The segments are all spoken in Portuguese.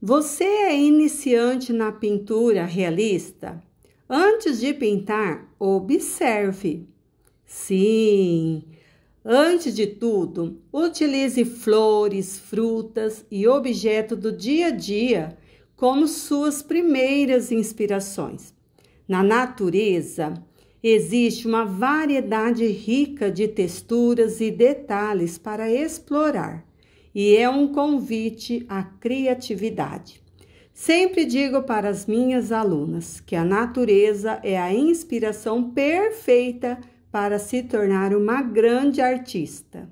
Você é iniciante na pintura realista? Antes de pintar, observe. Sim, antes de tudo, utilize flores, frutas e objetos do dia a dia como suas primeiras inspirações. Na natureza, existe uma variedade rica de texturas e detalhes para explorar e é um convite à criatividade. Sempre digo para as minhas alunas que a natureza é a inspiração perfeita para se tornar uma grande artista.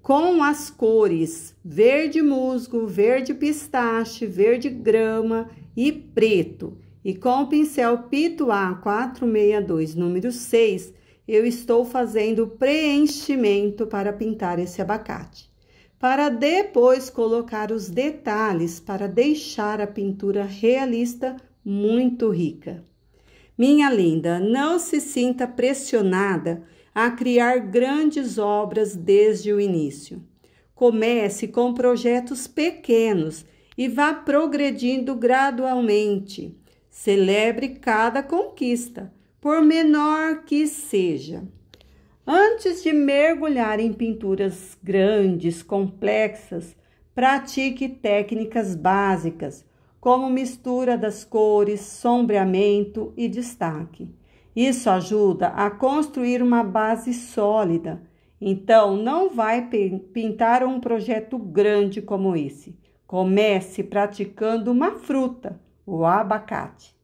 Com as cores verde musgo, verde pistache, verde grama e preto, e com o pincel a 462 número 6, eu estou fazendo preenchimento para pintar esse abacate, para depois colocar os detalhes para deixar a pintura realista muito rica. Minha linda, não se sinta pressionada a criar grandes obras desde o início. Comece com projetos pequenos e vá progredindo gradualmente. Celebre cada conquista por menor que seja. Antes de mergulhar em pinturas grandes, complexas, pratique técnicas básicas, como mistura das cores, sombreamento e destaque. Isso ajuda a construir uma base sólida. Então, não vai pintar um projeto grande como esse. Comece praticando uma fruta, o abacate.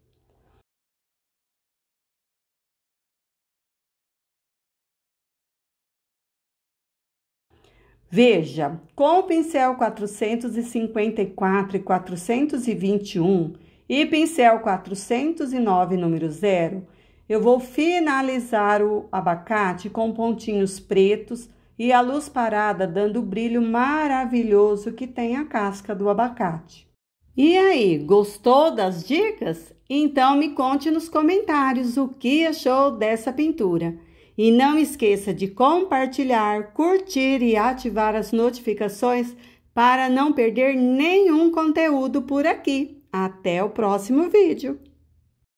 Veja, com o pincel 454 e 421 e pincel 409 número 0, eu vou finalizar o abacate com pontinhos pretos e a luz parada dando o brilho maravilhoso que tem a casca do abacate. E aí, gostou das dicas? Então me conte nos comentários o que achou dessa pintura. E não esqueça de compartilhar, curtir e ativar as notificações para não perder nenhum conteúdo por aqui. Até o próximo vídeo!